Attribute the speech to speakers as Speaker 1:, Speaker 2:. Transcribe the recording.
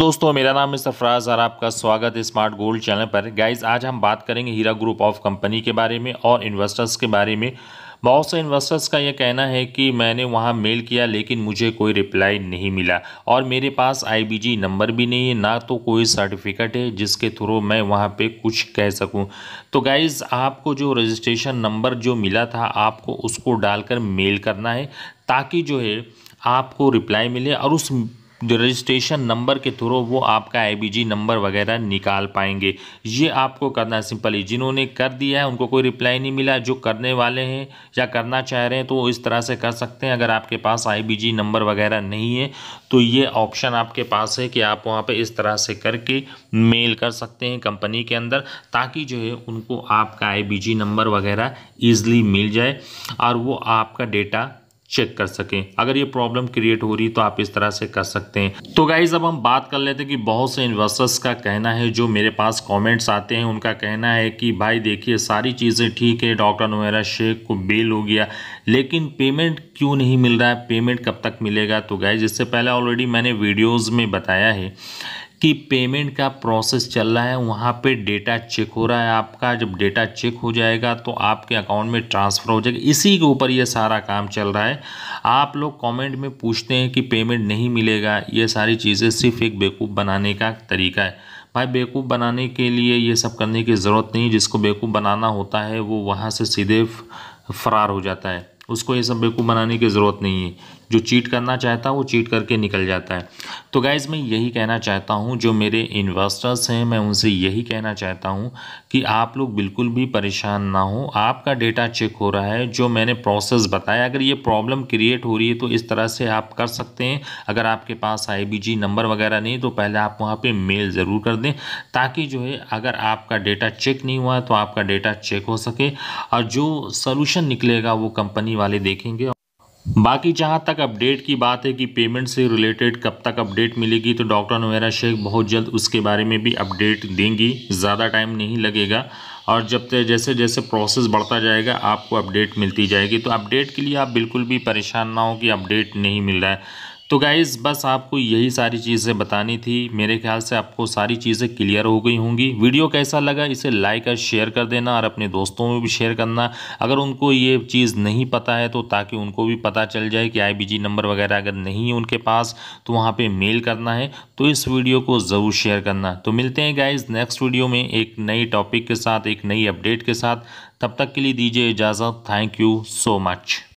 Speaker 1: दोस्तों मेरा नाम है सरफराज और आपका स्वागत है स्मार्ट गोल्ड चैनल पर गाइज आज हम बात करेंगे हीरा ग्रुप ऑफ कंपनी के बारे में और इन्वेस्टर्स के बारे में बहुत से इन्वेस्टर्स का यह कहना है कि मैंने वहाँ मेल किया लेकिन मुझे कोई रिप्लाई नहीं मिला और मेरे पास आईबीजी नंबर भी नहीं है ना तो कोई सर्टिफिकेट है जिसके थ्रू मैं वहाँ पे कुछ कह सकूँ तो गाइज़ आपको जो रजिस्ट्रेशन नंबर जो मिला था आपको उसको डालकर मेल करना है ताकि जो है आपको रिप्लाई मिले और उस जो रजिस्ट्रेशन नंबर के थ्रू वो आपका आईबीजी नंबर वगैरह निकाल पाएंगे ये आपको करना है सिंपली जिन्होंने कर दिया है उनको कोई रिप्लाई नहीं मिला जो करने वाले हैं या करना चाह रहे हैं तो वो इस तरह से कर सकते हैं अगर आपके पास आईबीजी नंबर वगैरह नहीं है तो ये ऑप्शन आपके पास है कि आप वहाँ पर इस तरह से करके मेल कर सकते हैं कंपनी के अंदर ताकि जो है उनको आपका आई नंबर वगैरह ईज़ली मिल जाए और वो आपका डेटा चेक कर सकें अगर ये प्रॉब्लम क्रिएट हो रही तो आप इस तरह से कर सकते हैं तो गाइज अब हम बात कर लेते हैं कि बहुत से इन्वेस्टर्स का कहना है जो मेरे पास कमेंट्स आते हैं उनका कहना है कि भाई देखिए सारी चीज़ें ठीक है डॉक्टर नुमेरा शेख को बेल हो गया लेकिन पेमेंट क्यों नहीं मिल रहा है पेमेंट कब तक मिलेगा तो गाइज इससे पहले ऑलरेडी मैंने वीडियोज़ में बताया है कि पेमेंट का प्रोसेस चल रहा है वहाँ पे डेटा चेक हो रहा है आपका जब डेटा चेक हो जाएगा तो आपके अकाउंट में ट्रांसफ़र हो जाएगा इसी के ऊपर ये सारा काम चल रहा है आप लोग कमेंट में पूछते हैं कि पेमेंट नहीं मिलेगा ये सारी चीज़ें सिर्फ एक बेवकूफ़ बनाने का तरीका है भाई बेवकूफ़ बनाने के लिए ये सब करने की ज़रूरत नहीं जिसको बेवकूफ़ बनाना होता है वो वहाँ से सीधे फरार हो जाता है उसको ये सब बेवकूफ़ बनाने की ज़रूरत नहीं है जो चीट करना चाहता है वो चीट करके निकल जाता है तो गाइज़ मैं यही कहना चाहता हूँ जो मेरे इन्वेस्टर्स हैं मैं उनसे यही कहना चाहता हूँ कि आप लोग बिल्कुल भी परेशान ना हो आपका डेटा चेक हो रहा है जो मैंने प्रोसेस बताया अगर ये प्रॉब्लम क्रिएट हो रही है तो इस तरह से आप कर सकते हैं अगर आपके पास आई नंबर वगैरह नहीं तो पहले आप वहाँ पर मेल ज़रूर कर दें ताकि जो है अगर आपका डेटा चेक नहीं हुआ है तो आपका डेटा चेक हो सके और जो सोल्यूशन निकलेगा वो कंपनी वाले देखेंगे बाकी जहां तक अपडेट की बात है कि पेमेंट से रिलेटेड कब तक अपडेट मिलेगी तो डॉक्टर नवेरा शेख बहुत जल्द उसके बारे में भी अपडेट देंगी ज़्यादा टाइम नहीं लगेगा और जब तक जैसे जैसे प्रोसेस बढ़ता जाएगा आपको अपडेट मिलती जाएगी तो अपडेट के लिए आप बिल्कुल भी परेशान ना हो कि अपडेट नहीं मिल रहा है तो गाइज़ बस आपको यही सारी चीज़ें बतानी थी मेरे ख्याल से आपको सारी चीज़ें क्लियर हो गई होंगी वीडियो कैसा लगा इसे लाइक और शेयर कर देना और अपने दोस्तों में भी शेयर करना अगर उनको ये चीज़ नहीं पता है तो ताकि उनको भी पता चल जाए कि आईबीजी नंबर वगैरह अगर नहीं है उनके पास तो वहाँ पर मेल करना है तो इस वीडियो को ज़रूर शेयर करना तो मिलते हैं गाइज़ नेक्स्ट वीडियो में एक नई टॉपिक के साथ एक नई अपडेट के साथ तब तक के लिए दीजिए इजाज़त थैंक यू सो मच